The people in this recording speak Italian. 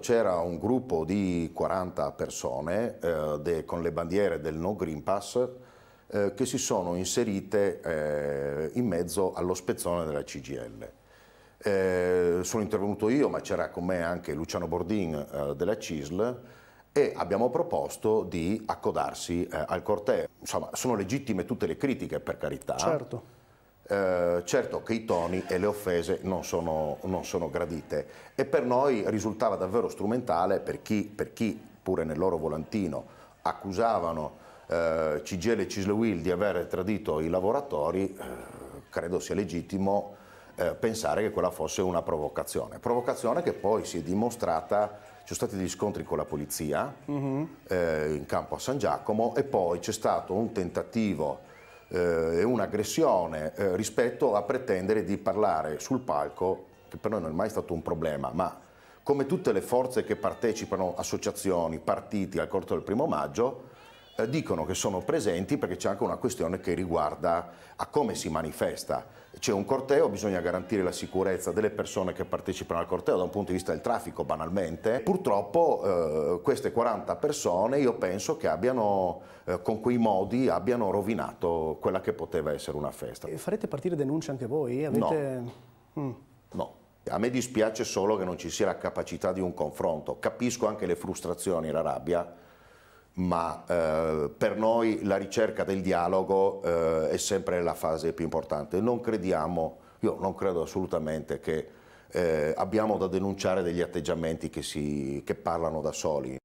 C'era un gruppo di 40 persone eh, de, con le bandiere del No Green Pass eh, che si sono inserite eh, in mezzo allo spezzone della CGL. Eh, sono intervenuto io, ma c'era con me anche Luciano Bordin eh, della CISL e abbiamo proposto di accodarsi eh, al corteo. Insomma, sono legittime tutte le critiche, per carità. Certo eh, certo che i toni e le offese non sono, non sono, gradite e per noi risultava davvero strumentale per chi, per chi pure nel loro volantino accusavano eh, CGL e Cislewil di aver tradito i lavoratori, eh, credo sia legittimo eh, pensare che quella fosse una provocazione. Provocazione che poi si è dimostrata ci sono stati degli scontri con la polizia uh -huh. eh, in campo a San Giacomo e poi c'è stato un tentativo eh, è un'aggressione eh, rispetto a pretendere di parlare sul palco, che per noi non è mai stato un problema, ma come tutte le forze che partecipano, associazioni, partiti al corso del primo maggio, eh, dicono che sono presenti perché c'è anche una questione che riguarda a come si manifesta. C'è un corteo, bisogna garantire la sicurezza delle persone che partecipano al corteo da un punto di vista del traffico, banalmente. Purtroppo eh, queste 40 persone io penso che abbiano, eh, con quei modi, abbiano rovinato quella che poteva essere una festa. Farete partire denunce anche voi? Avete... No. Mm. no. A me dispiace solo che non ci sia la capacità di un confronto. Capisco anche le frustrazioni e la rabbia, ma eh, per noi la ricerca del dialogo eh, è sempre la fase più importante. Non crediamo, io non credo assolutamente che eh, abbiamo da denunciare degli atteggiamenti che, si, che parlano da soli.